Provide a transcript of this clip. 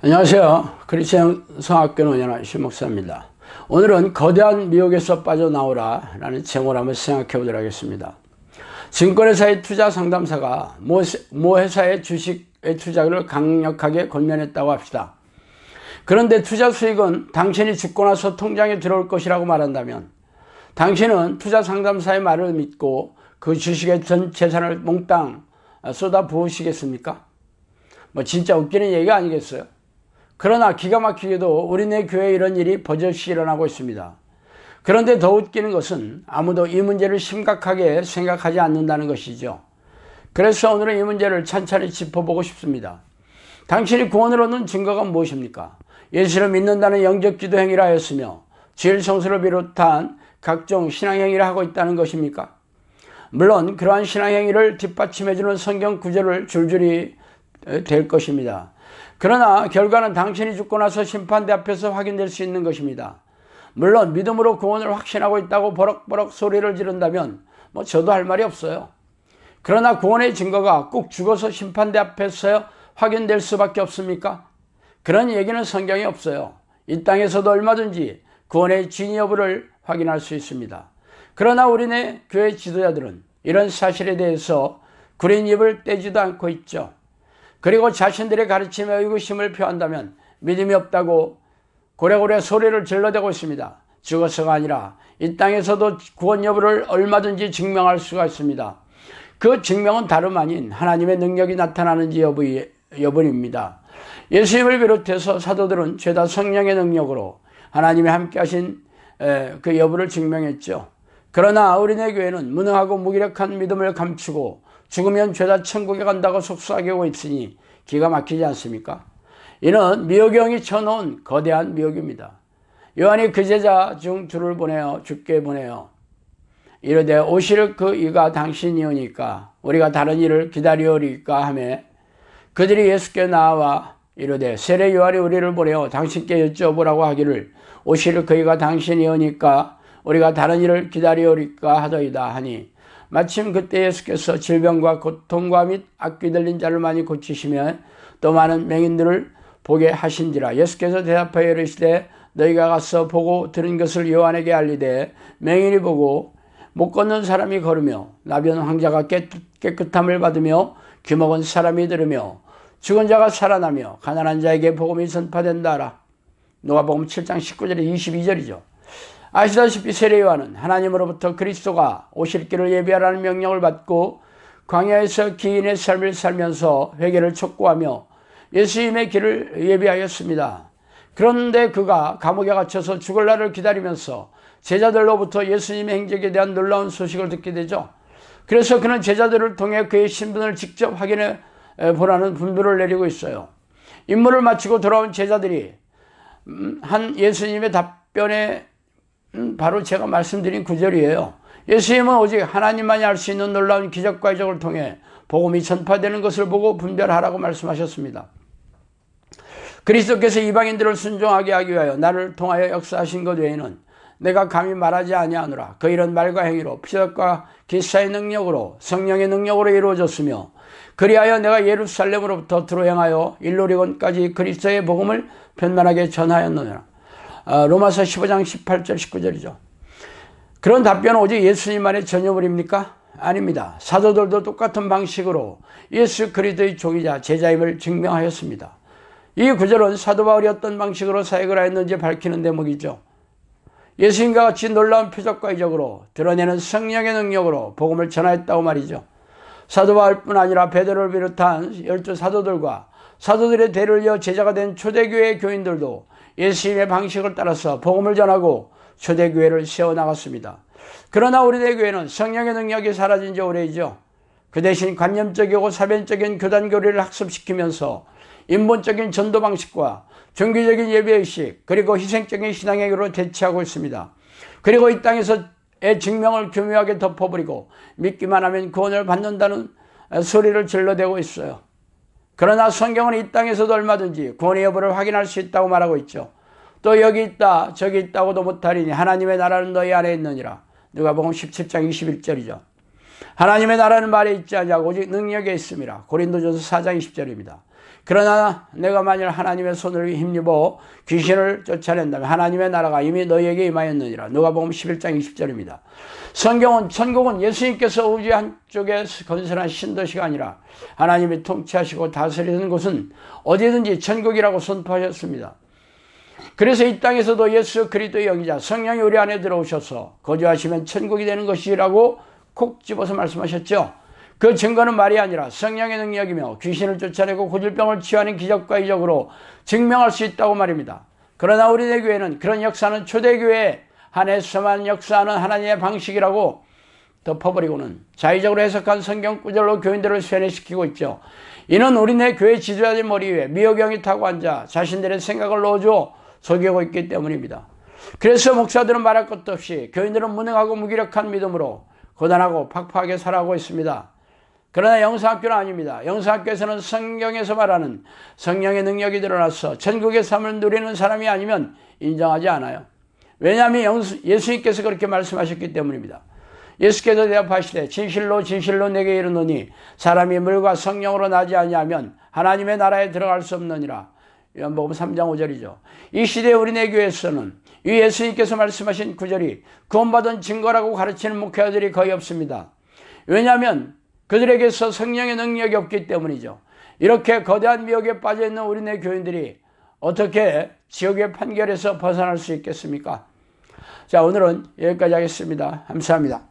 안녕하세요. 크리스천 성악교는 연한 신목사입니다. 오늘은 거대한 미혹에서 빠져나오라 라는 제목을 한번 생각해 보도록 하겠습니다. 증권회사의 투자 상담사가 모, 모 회사의 주식의 투자를 강력하게 권면했다고 합시다. 그런데 투자 수익은 당신이 죽고 나서 통장에 들어올 것이라고 말한다면 당신은 투자 상담사의 말을 믿고 그 주식의 전 재산을 몽땅 쏟아 부으시겠습니까? 뭐 진짜 웃기는 얘기 아니겠어요? 그러나 기가 막히게도 우리네 교회에 이런 일이 버젓이 일어나고 있습니다. 그런데 더 웃기는 것은 아무도 이 문제를 심각하게 생각하지 않는다는 것이죠. 그래서 오늘은 이 문제를 찬찬히 짚어보고 싶습니다. 당신이 구원을 얻는 증거가 무엇입니까? 예수를 믿는다는 영적 기도 행위라 하였으며 주일 성수를 비롯한 각종 신앙 행위를 하고 있다는 것입니까? 물론 그러한 신앙 행위를 뒷받침해주는 성경 구절을 줄줄이 될 것입니다. 그러나 결과는 당신이 죽고 나서 심판대 앞에서 확인될 수 있는 것입니다. 물론 믿음으로 구원을 확신하고 있다고 버럭버럭 소리를 지른다면 뭐 저도 할 말이 없어요. 그러나 구원의 증거가 꼭 죽어서 심판대 앞에서 확인될 수밖에 없습니까? 그런 얘기는 성경에 없어요. 이 땅에서도 얼마든지 구원의 진위 여부를 확인할 수 있습니다. 그러나 우리네 교회 지도자들은 이런 사실에 대해서 구린 입을 떼지도 않고 있죠. 그리고 자신들의 가르침에 의구심을 표한다면 믿음이 없다고 고래고래 소리를 질러대고 있습니다. 죽어서가 아니라 이 땅에서도 구원 여부를 얼마든지 증명할 수가 있습니다. 그 증명은 다름 아닌 하나님의 능력이 나타나는지 여부, 여부입니다. 예수님을 비롯해서 사도들은 죄다 성령의 능력으로 하나님이 함께 하신 그 여부를 증명했죠. 그러나 어린애 교회는 무능하고 무기력한 믿음을 감추고 죽으면 죄다 천국에 간다고 속수하게 고 있으니 기가 막히지 않습니까? 이는 미역경이 쳐놓은 거대한 미역입니다. 요한이 그 제자 중 둘을 보내어 죽게 보내어 이르되 오실 그 이가 당신이오니까 우리가 다른 일을 기다리오리까 하며 그들이 예수께 나와 이르되 세례 요한이 우리를 보내어 당신께 여쭤보라고 하기를 오실 그 이가 당신이오니까 우리가 다른 일을 기다리오리까 하더이다 하니 마침 그때 예수께서 질병과 고통과 및 악귀 들린 자를 많이 고치시며 또 많은 맹인들을 보게 하신지라 예수께서 대답하여 이르시되 너희가 가서 보고 들은 것을 요한에게 알리되 맹인이 보고 못 걷는 사람이 걸으며 나변 황자가 깨끗함을 받으며 귀먹은 사람이 들으며 죽은 자가 살아나며 가난한 자에게 복음이 선파된다라 누가복음 7장 19절에 22절이죠. 아시다시피 세례요한은 하나님으로부터 그리스도가 오실 길을 예비하라는 명령을 받고 광야에서 기인의 삶을 살면서 회개를 촉구하며 예수님의 길을 예비하였습니다. 그런데 그가 감옥에 갇혀서 죽을 날을 기다리면서 제자들로부터 예수님의 행적에 대한 놀라운 소식을 듣게 되죠. 그래서 그는 제자들을 통해 그의 신분을 직접 확인해 보라는 분부를 내리고 있어요. 임무를 마치고 돌아온 제자들이 음, 한 예수님의 답변에 음, 바로 제가 말씀드린 구절이에요. 그 예수님은 오직 하나님만이 할수 있는 놀라운 기적과 이적을 통해 복음이 전파되는 것을 보고 분별하라고 말씀하셨습니다. 그리스도께서 이방인들을 순종하게 하기 위하여 나를 통하여 역사하신 것 외에는 내가 감히 말하지 아니하노라. 그 이런 말과 행위로 피적과 기사의 능력으로 성령의 능력으로 이루어졌으며 그리하여 내가 예루살렘으로부터 들어행하여 일로리곤까지 그리스도의 복음을 편만하게 전하였노라. 어, 로마서 15장 18절 19절이죠. 그런 답변은 오직 예수님만의 전유물입니까? 아닙니다. 사도들도 똑같은 방식으로 예수 그리도의 종이자 제자임을 증명하였습니다. 이 구절은 사도 바울이 어떤 방식으로 사역을 하였는지 밝히는 대목이죠. 예수님과 같이 놀라운 표적과 이적으로 드러내는 성령의 능력으로 복음을 전하였다고 말이죠. 사도 바울뿐 아니라 베드로를 비롯한 열두 사도들과 사도들의 대를 이어 제자가 된 초대교회 교인들도 예수님의 방식을 따라서 복음을 전하고 초대교회를 세워나갔습니다. 그러나 우리네 교회는 성령의 능력이 사라진 지 오래이죠. 그 대신 관념적이고 사변적인 교단교리를 학습시키면서 인본적인 전도 방식과 종교적인 예배의식 그리고 희생적인 신앙행위로 대체하고 있습니다. 그리고 이 땅에서의 증명을 교묘하게 덮어버리고 믿기만 하면 구원을 받는다는 소리를 질러대고 있어요. 그러나 성경은 이 땅에서도 얼마든지 권위 여부를 확인할 수 있다고 말하고 있죠. 또 여기 있다 저기 있다고도 못하리니 하나님의 나라는 너희 안에 있느니라. 누가복음 17장 21절이죠. 하나님의 나라는 말에 있지 아니고 오직 능력에 있음이라. 고린도전서 4장 20절입니다. 그러나 내가 만일 하나님의 손을 힘입어 귀신을 쫓아낸다면 하나님의 나라가 이미 너희에게 임하였느니라. 누가복음 11장 20절입니다. 성경은 천국은 예수님께서 우주 한쪽에 건설한 신도시가 아니라 하나님이 통치하시고 다스리는 곳은 어디든지 천국이라고 선포하셨습니다. 그래서 이 땅에서도 예수 그리도의 영이자 성령이 우리 안에 들어오셔서 거주하시면 천국이 되는 것이라고 콕 집어서 말씀하셨죠. 그 증거는 말이 아니라 성령의 능력이며 귀신을 쫓아내고 고질병을 치유하는 기적과 이적으로 증명할 수 있다고 말입니다. 그러나 우리네 교회는 그런 역사는 초대교회 안에서만 역사하는 하나님의 방식이라고 덮어버리고는 자의적으로 해석한 성경 구절로 교인들을 쇠뇌시키고 있죠. 이는 우리네 교회 지도자들 머리 위에 미호경이 타고 앉아 자신들의 생각을 넣어줘 속이고 있기 때문입니다. 그래서 목사들은 말할 것도 없이 교인들은 무능하고 무기력한 믿음으로 고단하고 팍팍하게 살아가고 있습니다. 그러나 영사학교는 아닙니다. 영사학교에서는 성경에서 말하는 성령의 능력이 드러나서 전국의 삶을 누리는 사람이 아니면 인정하지 않아요. 왜냐하면 영수, 예수님께서 그렇게 말씀하셨기 때문입니다. 예수께서 대답하시되 진실로 진실로 내게 이르노니 사람이 물과 성령으로 나지 아니하면 하나님의 나라에 들어갈 수 없느니라. 요한복음 3장 5절이죠. 이 시대 우리네 교회에서는 이 예수님께서 말씀하신 구절이 구원받은 증거라고 가르치는 목회자들이 거의 없습니다. 왜냐하면 그들에게서 성령의 능력이 없기 때문이죠. 이렇게 거대한 미혹에 빠져 있는 우리네 교인들이 어떻게 지옥의 판결에서 벗어날 수 있겠습니까? 자, 오늘은 여기까지 하겠습니다. 감사합니다.